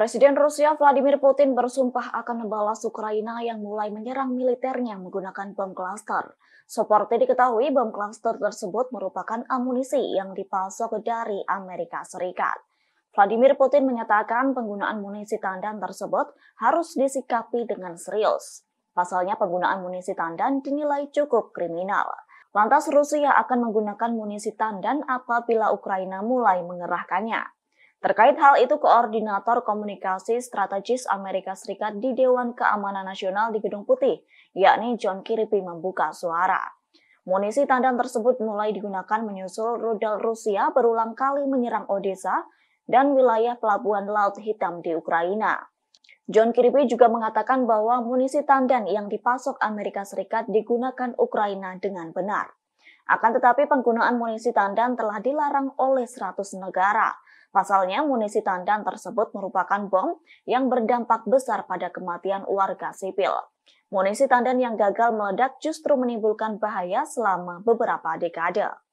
Presiden Rusia Vladimir Putin bersumpah akan membalas Ukraina yang mulai menyerang militernya menggunakan bom klaster. Seperti diketahui, bom klaster tersebut merupakan amunisi yang dipasok dari Amerika Serikat. Vladimir Putin menyatakan penggunaan munisi tandan tersebut harus disikapi dengan serius. Pasalnya penggunaan munisi tandan dinilai cukup kriminal. Lantas Rusia akan menggunakan munisi tandan apabila Ukraina mulai mengerahkannya. Terkait hal itu, Koordinator Komunikasi Strategis Amerika Serikat di Dewan Keamanan Nasional di Gedung Putih, yakni John Kirby membuka suara. Munisi tandan tersebut mulai digunakan menyusul rudal Rusia berulang kali menyerang Odessa dan wilayah pelabuhan Laut Hitam di Ukraina. John Kirby juga mengatakan bahwa munisi tandan yang dipasok Amerika Serikat digunakan Ukraina dengan benar. Akan tetapi penggunaan munisi tandan telah dilarang oleh 100 negara. Pasalnya, munisi tandan tersebut merupakan bom yang berdampak besar pada kematian warga sipil. Munisi tandan yang gagal meledak justru menimbulkan bahaya selama beberapa dekade.